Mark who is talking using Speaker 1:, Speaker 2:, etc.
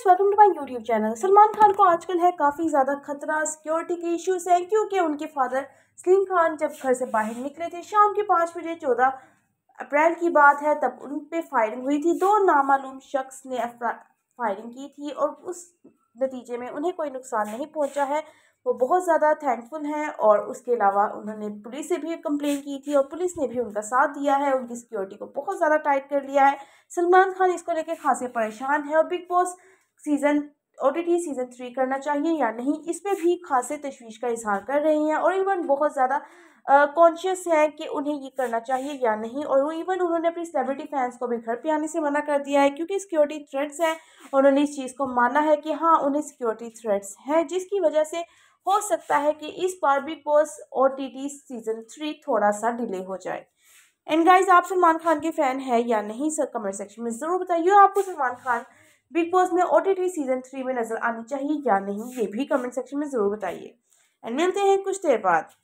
Speaker 1: friends welcome to my YouTube channel Salman Khan को आजकल है काफ़ी ज़्यादा खतरा सिक्योरिटी के इश्यूज हैं क्योंकि उनके फादर सलीम खान जब घर से बाहर निकले थे शाम के पाँच बजे चौदह अप्रैल की बात है तब उन पर फायरिंग हुई थी दो नामालूम शख्स ने फायरिंग की थी और उस नतीजे में उन्हें कोई नुकसान नहीं पहुँचा है वो बहुत ज़्यादा थैंकफुल हैं और उसके अलावा उन्होंने पुलिस से भी कंप्लेन की थी और पुलिस ने भी उनका साथ दिया है उनकी सिक्योरिटी को बहुत ज़्यादा टाइट कर लिया है सलमान खान इसको लेके खासे परेशान है और Bigg Boss season O T T season three करना चाहिए या नहीं इस पर भी खासे तशवीश का इजहार कर रहे हैं और इवन बहुत ज़्यादा कॉन्शियस हैं कि उन्हें ये करना चाहिए या नहीं और इवन उन्होंने अपनी सेलिब्रिटी फैंस को भी घर पे आने से मना कर दिया है क्योंकि सिक्योरिटी थ्रेट्स हैं उन्होंने इस चीज़ को माना है कि हाँ उन्हें सिक्योरिटी थ्रेट्स हैं जिसकी वजह से हो सकता है कि इस बार Bigg Boss O T T season three थोड़ा सा डिले हो जाए एंड गाइज आप सलमान खान के फ़ैन हैं या नहीं सर कमेंट सेक्शन में ज़रूर बताइए आपको सलमान खान बिग बॉस में ओ टी सीजन थ्री में नजर आनी चाहिए या नहीं ये भी कमेंट सेक्शन में ज़रूर बताइए एंड मिलते हैं कुछ देर बाद